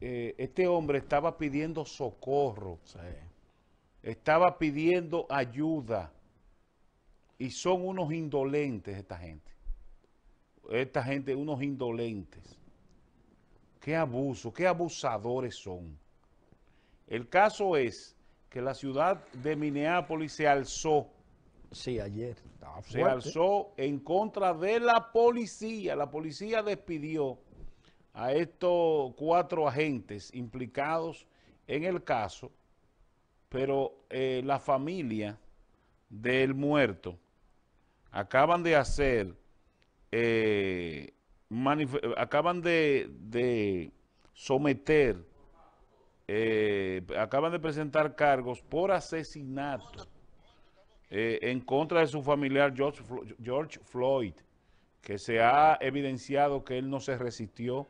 Eh, este hombre estaba pidiendo socorro, estaba pidiendo ayuda y son unos indolentes esta gente. Esta gente, unos indolentes. Qué abuso, qué abusadores son. El caso es que la ciudad de Minneapolis se alzó. Sí, ayer. Se alzó en contra de la policía. La policía despidió a estos cuatro agentes implicados en el caso, pero eh, la familia del muerto acaban de hacer, eh, acaban de, someter, eh, acaban de presentar cargos por asesinato en contra de su familiar George, George Floyd, que se ha evidenciado que él no se resistió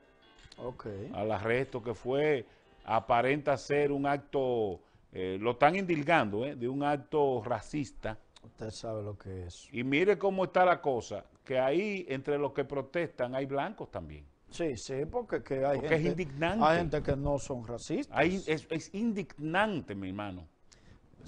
al arresto que fue, aparenta ser un acto, eh, lo están indilgando, eh, de un acto racista. Usted sabe lo que es. Y mire cómo está la cosa, que ahí entre los que protestan hay blancos también. Sí, sí, porque hay gente, es indignante. Hay gente que no son racistas. Hay, es indignante, mi hermano.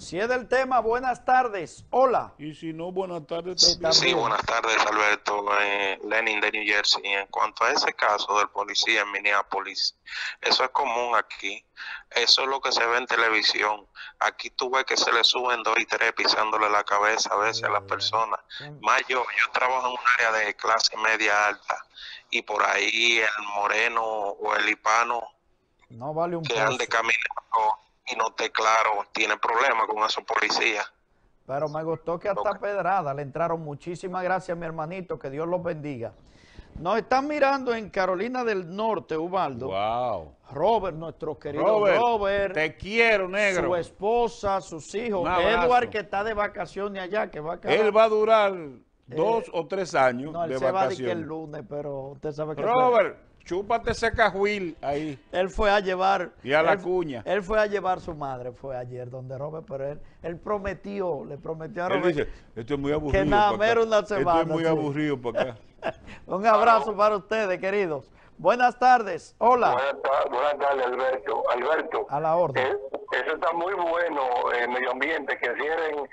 Si es del tema, buenas tardes. Hola. Y si no, buenas tardes también. Sí, buenas tardes, Alberto. Eh, Lenin de New Jersey. En cuanto a ese caso del policía en Minneapolis, eso es común aquí. Eso es lo que se ve en televisión. Aquí tú ves que se le suben dos y tres pisándole la cabeza a veces a las personas. Más yo, trabajo en un área de clase media alta y por ahí el moreno o el hispano no vale un que ande caminando no te claro, tiene problemas con esos policías. Pero me gustó que hasta pedrada le entraron. Muchísimas gracias, mi hermanito. Que Dios los bendiga. Nos están mirando en Carolina del Norte, Ubaldo. Wow. Robert, nuestro querido Robert. te quiero, negro. Su esposa, sus hijos. Edward, que está de vacaciones allá, que va a Él va a durar dos eh, o tres años no, él se Va de que el lunes, pero usted sabe que... Robert, chúpate ese cajuil ahí. Él fue a llevar... Y a la cuña. Él fue a llevar su madre, fue ayer donde Robert, pero él, él prometió, le prometió a Robert... Él dice, esto muy aburrido Que nada, menos una semana. Esto es muy aburrido para acá. Un abrazo para ustedes, queridos. Buenas tardes, hola. Buenas, tardes, Alberto. Alberto. A la orden. Eh, eso está muy bueno, el eh, medio ambiente, que cierren...